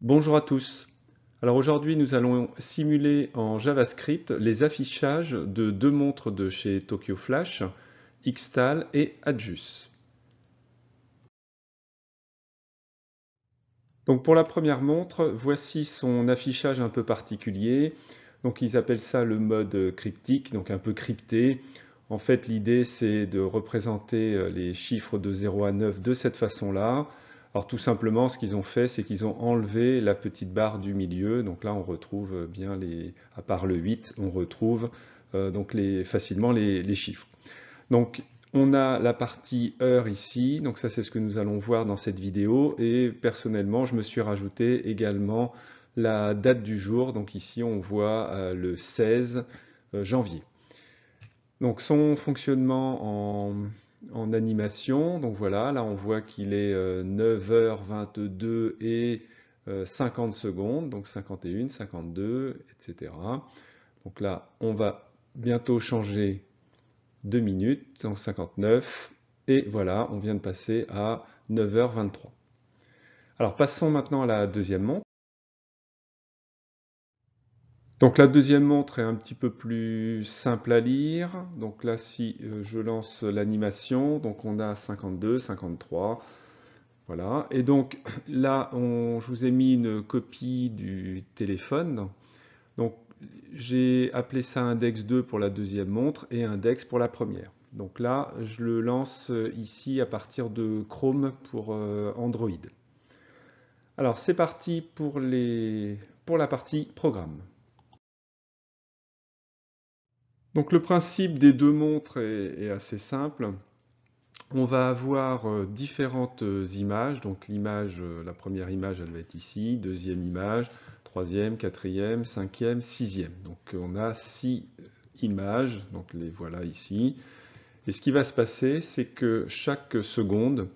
Bonjour à tous. Alors aujourd'hui, nous allons simuler en JavaScript les affichages de deux montres de chez Tokyo Flash, Xtal et Adjus. Donc pour la première montre, voici son affichage un peu particulier. Donc ils appellent ça le mode cryptique, donc un peu crypté. En fait, l'idée c'est de représenter euh, les chiffres de 0 à 9 de cette façon-là tout simplement, ce qu'ils ont fait, c'est qu'ils ont enlevé la petite barre du milieu. Donc là, on retrouve euh, bien les, à part le 8, on retrouve euh, donc les, facilement les, chiffres. Donc on a la partie heure ici, donc ça c'est ce que nous allons voir dans cette vidéo. Et personnellement, je me suis rajouté également la date du jour. Donc ici, on voit euh, le 16 janvier. Donc son fonctionnement en en animation. Donc voilà, là on voit qu'il est 9h22 euh, et 50 euh, secondes, donc 51, 52, etc. Donc là, on va bientôt changer 2 minutes, donc 59, et voilà, on vient de passer à 9h23. Alors passons maintenant à la deuxième montre. Donc la deuxième montre est un petit peu plus simple à lire. Donc là, si euh, je lance l'animation, donc on a 52, 53. Voilà. Et donc là, je vous ai mis une copie du téléphone. Donc j'ai appelé ça index 2 pour la deuxième montre et index pour la première. Donc là, je le lance euh, ici à partir de Chrome pour euh, Android. Alors c'est parti pour, pour la partie programme. Donc le principe des deux montres est, assez simple. On va avoir euh, différentes euh, images. Donc l'image, euh, la première image, elle va être ici, deuxième image, troisième, quatrième, cinquième, sixième. Donc on a six images, donc les voilà ici. Et ce qui va se passer, c'est que chaque seconde,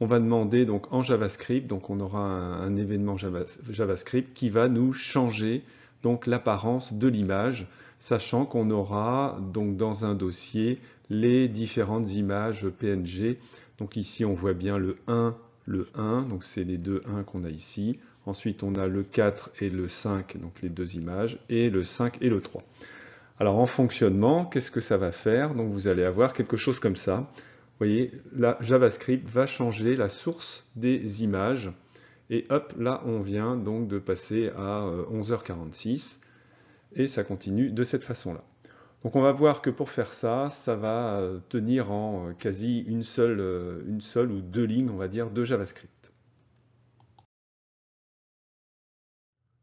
on va demander donc en JavaScript, donc on aura un, événement JavaScript qui va nous changer donc l'apparence de l'image sachant qu'on aura donc dans un dossier les différentes images PNG. Donc ici on voit bien le 1, le 1, donc c'est les deux 1 qu'on a ici. Ensuite on a le 4 et le 5, donc les deux images, et le 5 et le 3. Alors en fonctionnement, qu'est-ce que ça va faire Donc vous allez avoir quelque chose comme ça. Vous voyez, là, JavaScript va changer la source des images. Et hop, là, on vient donc de passer à 11h46. Euh, et ça continue de cette façon-là. Donc on va voir que pour faire ça, ça va euh, tenir en euh, quasi euh, une seule, ou deux lignes, on va dire, de JavaScript.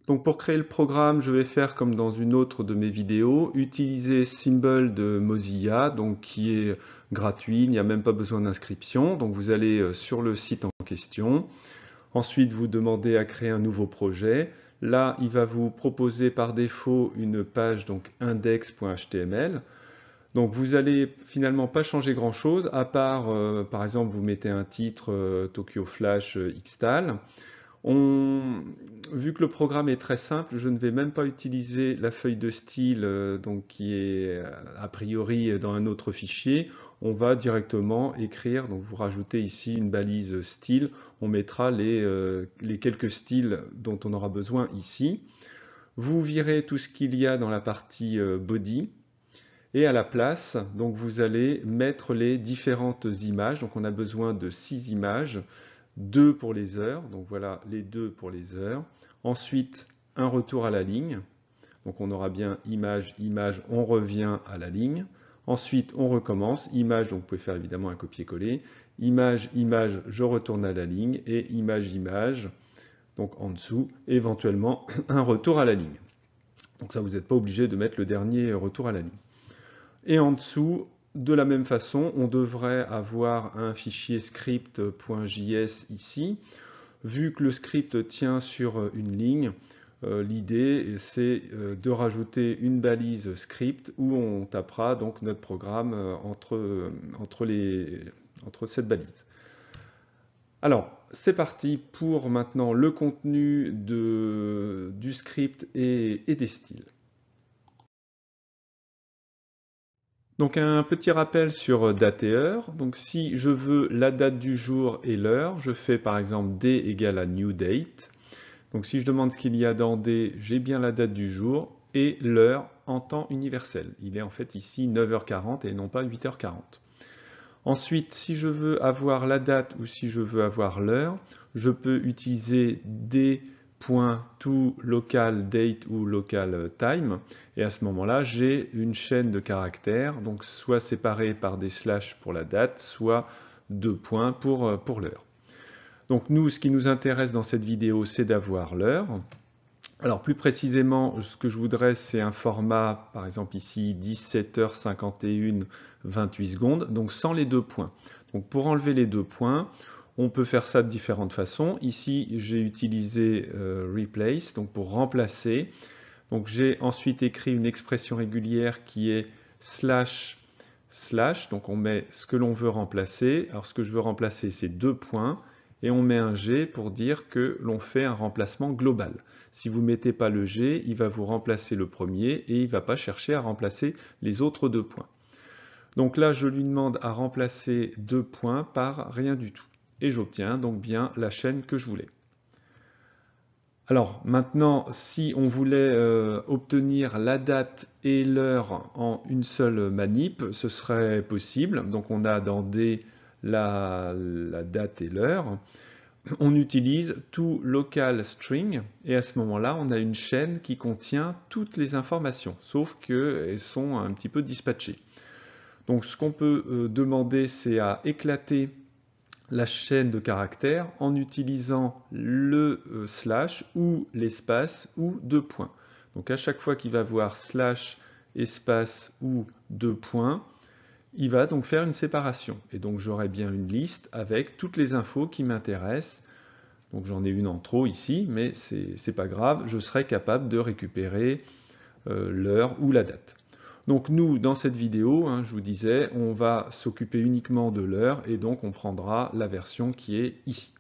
Donc pour créer le programme, je vais faire comme dans une autre de mes vidéos, utiliser Symbol de Mozilla, donc qui est gratuit, il n'y a même pas besoin d'inscription. Donc vous allez sur le site en question. Ensuite, vous demandez à créer un nouveau projet. Là, il va vous proposer par défaut une page donc index.html. Donc vous allez finalement pas changer grand chose à part euh, par exemple vous mettez un titre euh, Tokyo Flash euh, Xtal Vu que le programme est très simple, je ne vais même pas utiliser la feuille de style euh, donc, qui est euh, a priori euh, dans un autre fichier. On va directement écrire, donc vous rajoutez ici une balise style, on mettra les, quelques styles dont on aura besoin ici. Vous virez tout ce qu'il y a dans la partie body, et à la place, donc vous allez mettre les différentes images. Donc on a besoin de six images. 2 pour les heures, donc voilà les 2 pour les heures. Ensuite, un retour à la ligne, donc on aura bien image, image, on revient à la ligne. Ensuite, on recommence, image, donc vous pouvez faire évidemment un copier-coller, image, image, je retourne à la ligne, et image, image, donc en dessous, éventuellement un retour à la ligne. Donc ça, vous n'êtes pas obligé de mettre le dernier retour à la ligne. Et en dessous, de la même façon, on devrait avoir un fichier script.js ici. Vu que le script tient sur une ligne, euh, l'idée c'est euh, de rajouter une balise script où on tapera donc notre programme euh, entre, cette balise. Alors, c'est parti pour maintenant le contenu du script et des styles. Donc un petit rappel sur euh, date et heure. Donc si je veux la date du jour et l'heure, je fais par exemple D égale à new date. Donc si je demande ce qu'il y a dans D, j'ai bien la date du jour et l'heure en temps universel. Il est en fait ici 9h40 et non pas 8h40. Ensuite, si je veux avoir la date ou si je veux avoir l'heure, je peux utiliser D local point date ou local euh, time et à ce moment-là j'ai une chaîne de caractères donc soit séparée par des slash pour la date soit deux points pour, euh, pour l'heure. Donc nous ce qui nous intéresse dans cette vidéo c'est d'avoir l'heure. Alors plus précisément ce que je voudrais c'est un format par exemple ici 17h51 28 secondes donc sans les deux points. Donc pour enlever les deux points on peut faire ça de différentes façons. Ici, j'ai utilisé euh, replace, donc pour remplacer. Donc j'ai ensuite écrit une expression régulière qui est slash slash, donc on met ce que l'on veut remplacer. Alors ce que je veux remplacer, c'est deux points, et on met un G pour dire que l'on fait un remplacement global. Si vous ne mettez pas le G, il va vous remplacer le premier, et il ne va pas chercher à remplacer les autres deux points. Donc là, je lui demande à remplacer deux points par rien du tout et j'obtiens donc bien la chaîne que je voulais. Alors maintenant, si on voulait euh, obtenir la date et l'heure en une seule manip, ce serait possible. Donc on a dans D la, date et l'heure. On utilise tout local string et à ce moment-là, on a une chaîne qui contient toutes les informations, sauf qu'elles sont un petit peu dispatchées. Donc ce qu'on peut euh, demander, c'est à éclater la chaîne de caractères en utilisant le euh, slash ou l'espace ou deux points. Donc à chaque fois qu'il va voir slash, espace ou deux points, il va donc faire une séparation. Et donc j'aurai bien une liste avec toutes les infos qui m'intéressent. Donc j'en ai une en trop ici, mais c'est pas grave, je serai capable de récupérer euh, l'heure ou la date. Donc nous, dans cette vidéo, hein, je vous disais, on va s'occuper uniquement de l'heure et donc on prendra la version qui est ici.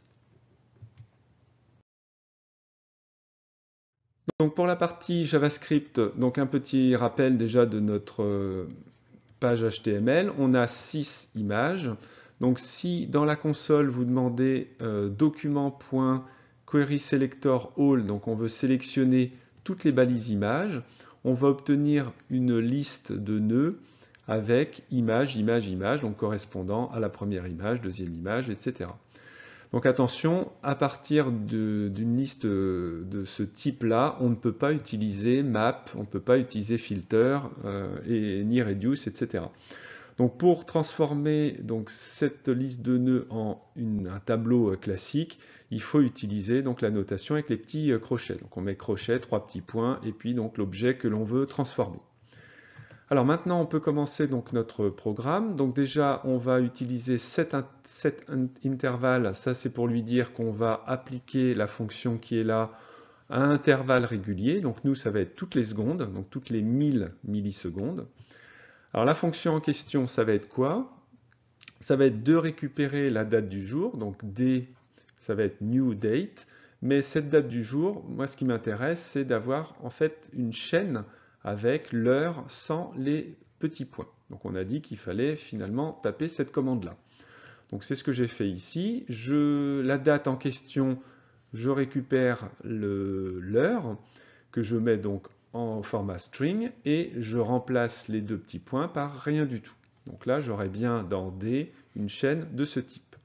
Donc pour la partie JavaScript, donc un petit rappel déjà de notre euh, page HTML, on a 6 images. Donc si dans la console vous demandez euh, document.querySelectorAll, donc on veut sélectionner toutes les balises images, on va obtenir une liste de nœuds avec image, image, image, donc correspondant à la première image, deuxième image, etc. Donc attention, à partir d'une liste de ce type-là, on ne peut pas utiliser map, on ne peut pas utiliser filter, euh, et, ni reduce, etc. Donc pour transformer donc, cette liste de nœuds en un tableau euh, classique, il faut utiliser donc la notation avec les petits euh, crochets. Donc on met crochet, trois petits points, et puis donc l'objet que l'on veut transformer. Alors maintenant, on peut commencer donc notre programme. Donc déjà, on va utiliser cet, intervalle. Ça, c'est pour lui dire qu'on va appliquer la fonction qui est là à intervalle régulier. Donc nous, ça va être toutes les secondes, donc toutes les 1000 millisecondes. Alors la fonction en question, ça va être quoi Ça va être de récupérer la date du jour, donc D, ça va être new date, mais cette date du jour, moi ce qui m'intéresse, c'est d'avoir en fait une chaîne avec l'heure sans les petits points. Donc on a dit qu'il fallait finalement taper cette commande-là. Donc c'est ce que j'ai fait ici. Je, la date en question, je récupère l'heure que je mets donc en format string et je remplace les deux petits points par rien du tout. Donc là, j'aurai bien dans D une chaîne de ce type.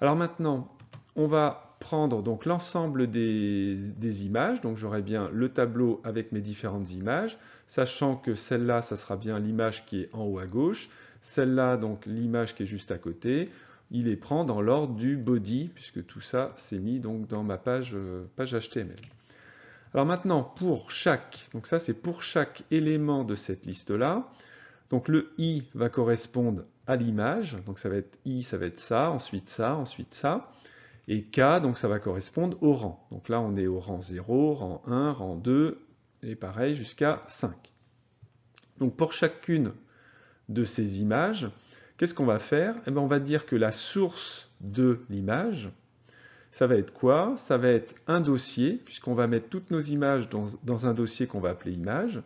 Alors maintenant, on va prendre donc l'ensemble des, images. Donc j'aurai bien le tableau avec mes différentes images, sachant que celle-là, ça sera bien l'image qui est en haut à gauche, celle-là, donc l'image qui est juste à côté. Il les prend dans l'ordre du body, puisque tout ça s'est mis donc dans ma page, euh, page HTML. Alors maintenant, pour chaque, donc ça c'est pour chaque élément de cette liste-là, donc le i va correspondre à l'image, donc ça va être i, ça va être ça, ensuite ça, ensuite ça, et k, donc ça va correspondre au rang. Donc là on est au rang 0, rang 1, rang 2, et pareil jusqu'à 5. Donc pour chacune de ces images, qu'est-ce qu'on va faire eh ben, On va dire que la source de l'image, ça va être quoi Ça va être un dossier, puisqu'on va mettre toutes nos images dans, un dossier qu'on va appeler image.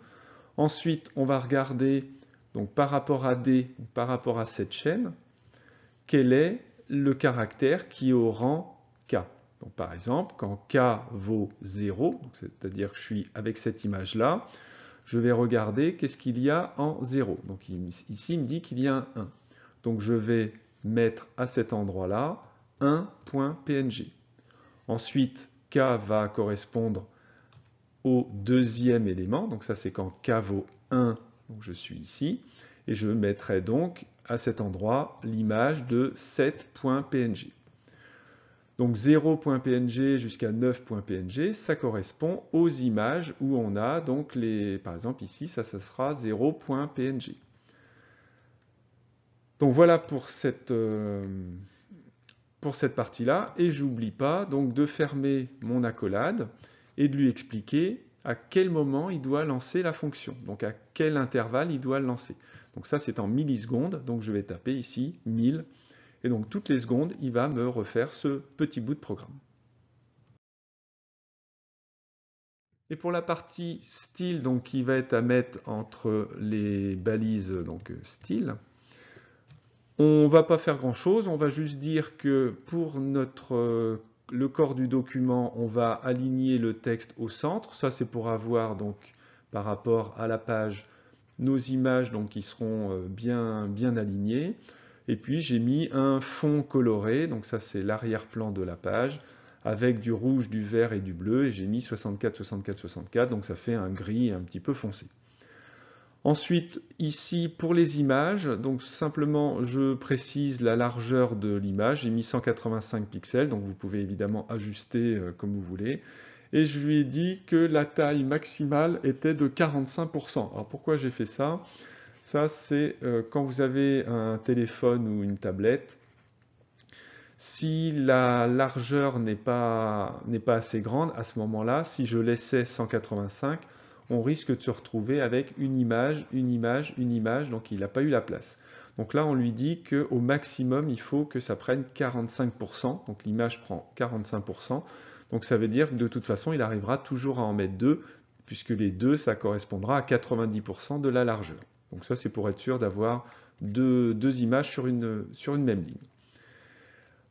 Ensuite, on va regarder donc, par rapport à D, par rapport à cette chaîne, quel est le caractère qui est au rang K. Donc, par exemple, quand K vaut 0, c'est-à-dire que je suis avec cette image-là, je vais regarder qu'est-ce qu'il y a en 0. Donc ici, il me dit qu'il y a un 1. Donc je vais mettre à cet endroit-là 1.png. Ensuite, K va correspondre au deuxième élément, donc ça c'est quand K vaut 1, donc je suis ici, et je mettrai donc à cet endroit l'image de 7.png. Donc 0.png jusqu'à 9.png, ça correspond aux images où on a donc les... Par exemple ici, ça, ça sera 0.png. Donc voilà pour cette... Euh, pour cette partie-là, et j'oublie pas donc de fermer mon accolade et de lui expliquer à quel moment il doit lancer la fonction, donc à quel intervalle il doit le lancer. Donc ça c'est en millisecondes, donc je vais taper ici 1000, et donc toutes les secondes il va me refaire ce petit bout de programme. Et pour la partie style, donc qui va être à mettre entre les balises donc style, on va pas faire grand chose, on va juste dire que pour notre euh, le corps du document, on va aligner le texte au centre. Ça, c'est pour avoir donc par rapport à la page nos images donc, qui seront euh, bien, bien alignées. Et puis j'ai mis un fond coloré, donc ça c'est l'arrière-plan de la page, avec du rouge, du vert et du bleu, et j'ai mis 64, 64, 64, donc ça fait un gris un petit peu foncé. Ensuite, ici, pour les images, donc simplement, je précise la largeur de l'image. J'ai mis 185 pixels, donc vous pouvez évidemment ajuster euh, comme vous voulez. Et je lui ai dit que la taille maximale était de 45%. Alors pourquoi j'ai fait ça Ça, c'est euh, quand vous avez un téléphone ou une tablette, si la largeur n'est pas, pas assez grande, à ce moment-là, si je laissais 185, on risque de se retrouver avec une image, une image, une image, donc il n'a pas eu la place. Donc là, on lui dit qu'au maximum, il faut que ça prenne 45%, donc l'image prend 45%, donc ça veut dire que de toute façon, il arrivera toujours à en mettre deux, puisque les deux, ça correspondra à 90% de la largeur. Donc ça, c'est pour être sûr d'avoir deux, images sur une, même ligne.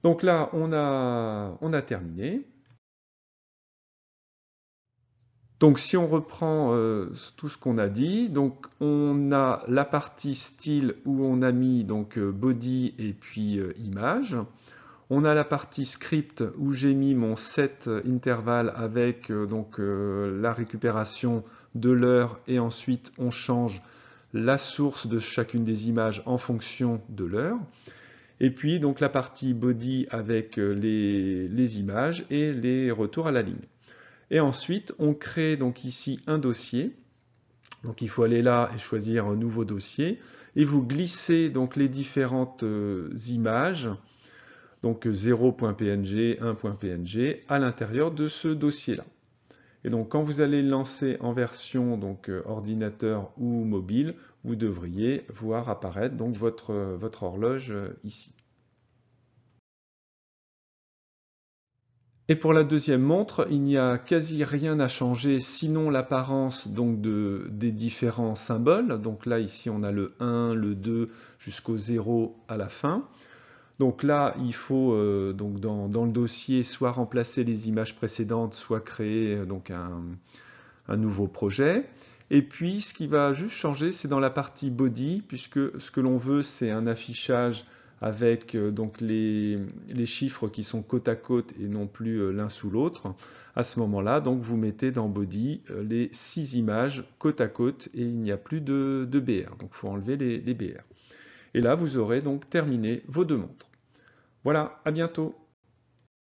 Donc là, on a terminé. Donc si on reprend euh, tout ce qu'on a dit, donc on a la partie style où on a mis donc euh, body et puis euh, image. On a la partie script où j'ai mis mon set intervalle avec donc la récupération de l'heure et ensuite on change la source de chacune des images en fonction de l'heure. Et puis donc la partie body avec les images et les retours à la ligne. Et ensuite, on crée donc ici un dossier. Donc il faut aller là et choisir un nouveau dossier. Et vous glissez donc les différentes euh, images, donc 0.png, 1.png, à l'intérieur de ce dossier-là. Et donc quand vous allez lancer en version donc, euh, ordinateur ou mobile, vous devriez voir apparaître donc votre, euh, votre horloge ici. Et pour la deuxième montre, il n'y a quasi rien à changer, sinon l'apparence de, des différents symboles. Donc là, ici, on a le 1, le 2, jusqu'au 0 à la fin. Donc là, il faut euh, donc dans, le dossier soit remplacer les images précédentes, soit créer euh, donc un, un nouveau projet. Et puis, ce qui va juste changer, c'est dans la partie body, puisque ce que l'on veut, c'est un affichage avec euh, donc les, chiffres qui sont côte à côte et non plus euh, l'un sous l'autre, à ce moment-là, donc vous mettez dans Body euh, les six images côte à côte et il n'y a plus de, BR. Donc il faut enlever les, les BR. Et là, vous aurez donc terminé vos deux montres. Voilà, à bientôt